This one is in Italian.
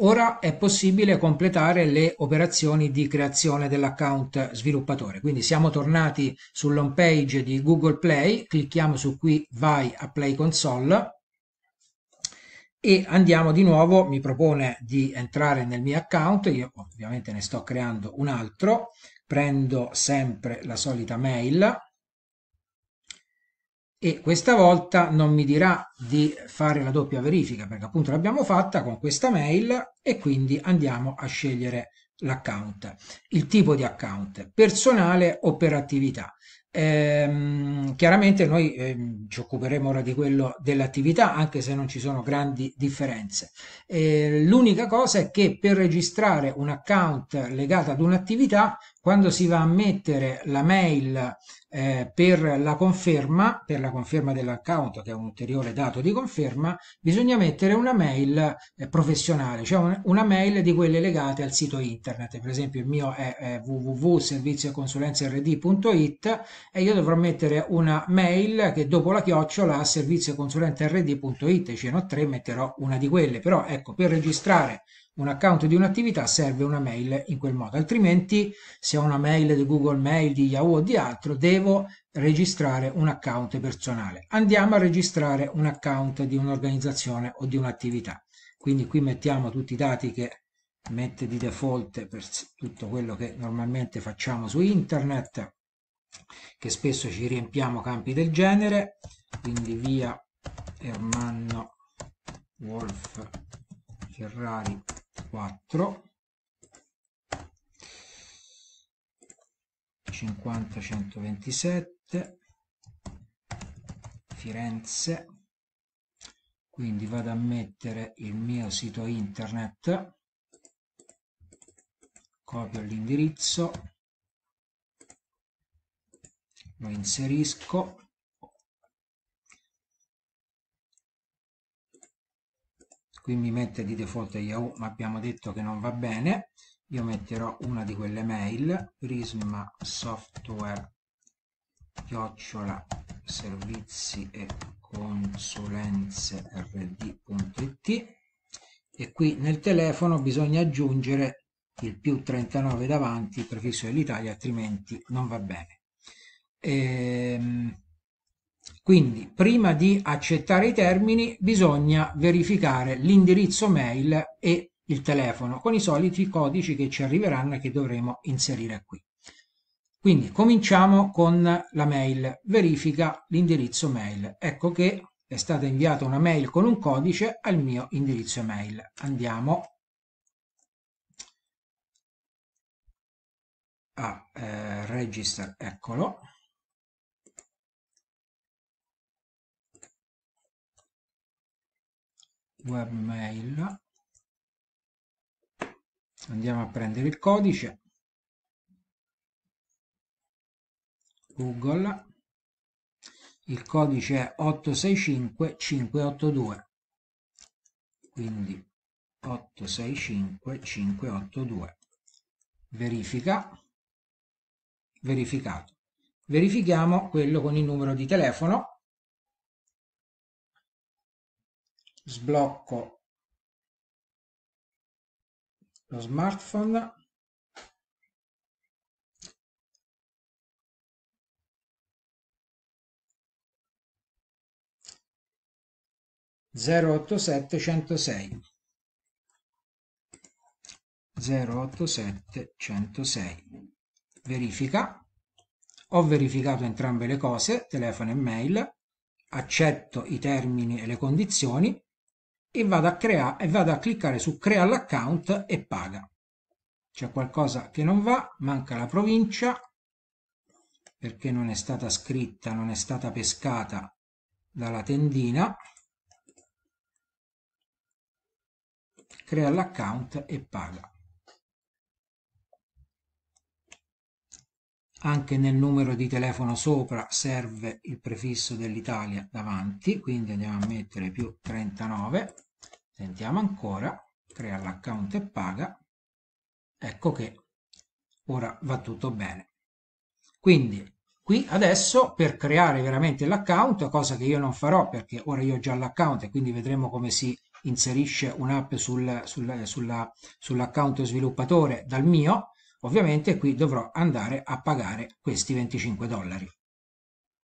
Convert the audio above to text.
Ora è possibile completare le operazioni di creazione dell'account sviluppatore. Quindi siamo tornati sull'home page di Google Play, clicchiamo su qui vai a Play Console e andiamo di nuovo, mi propone di entrare nel mio account, io ovviamente ne sto creando un altro, prendo sempre la solita mail e questa volta non mi dirà di fare la doppia verifica perché appunto l'abbiamo fatta con questa mail e quindi andiamo a scegliere l'account, il tipo di account, personale o per attività. Ehm, chiaramente noi ehm, ci occuperemo ora di quello dell'attività, anche se non ci sono grandi differenze. Eh, l'unica cosa è che per registrare un account legato ad un'attività, quando si va a mettere la mail eh, per la conferma, per la conferma dell'account, che è un ulteriore dato di conferma, bisogna mettere una mail eh, professionale, cioè un, una mail di quelle legate al sito internet. Per esempio il mio è, è eh, www.servizioconsulenzerd.it e io dovrò mettere una mail che dopo la chiocciola a servizioconsulente.rd.it, ho cioè tre, metterò una di quelle, però ecco, per registrare un account di un'attività serve una mail in quel modo, altrimenti se ho una mail di Google Mail, di Yahoo o di altro, devo registrare un account personale. Andiamo a registrare un account di un'organizzazione o di un'attività. Quindi qui mettiamo tutti i dati che mette di default per tutto quello che normalmente facciamo su internet che spesso ci riempiamo campi del genere, quindi via Ermanno Wolf Ferrari 4 50 127 Firenze quindi vado a mettere il mio sito internet copio l'indirizzo lo inserisco qui mi mette di default Yahoo ma abbiamo detto che non va bene io metterò una di quelle mail prisma software chiocciola servizi e consulenze rd.it e qui nel telefono bisogna aggiungere il più 39 davanti prefisso dell'Italia altrimenti non va bene Ehm, quindi prima di accettare i termini bisogna verificare l'indirizzo mail e il telefono con i soliti codici che ci arriveranno e che dovremo inserire qui. Quindi cominciamo con la mail, verifica l'indirizzo mail. Ecco che è stata inviata una mail con un codice al mio indirizzo mail. Andiamo a eh, register, eccolo. webmail andiamo a prendere il codice google il codice è 865 582 quindi 865 582 verifica verificato verifichiamo quello con il numero di telefono sblocco lo smartphone zero otto sette centosei zero otto sette sei verifica ho verificato entrambe le cose telefono e mail accetto i termini e le condizioni e vado a, creare e vado a cliccare su crea l'account e paga. C'è qualcosa che non va, manca la provincia perché non è stata scritta, non è stata pescata dalla tendina. Crea l'account e paga. anche nel numero di telefono sopra serve il prefisso dell'Italia davanti quindi andiamo a mettere più 39 sentiamo ancora crea l'account e paga ecco che ora va tutto bene quindi qui adesso per creare veramente l'account cosa che io non farò perché ora io ho già l'account e quindi vedremo come si inserisce un'app sul, sul, sull'account sviluppatore dal mio Ovviamente qui dovrò andare a pagare questi 25 dollari.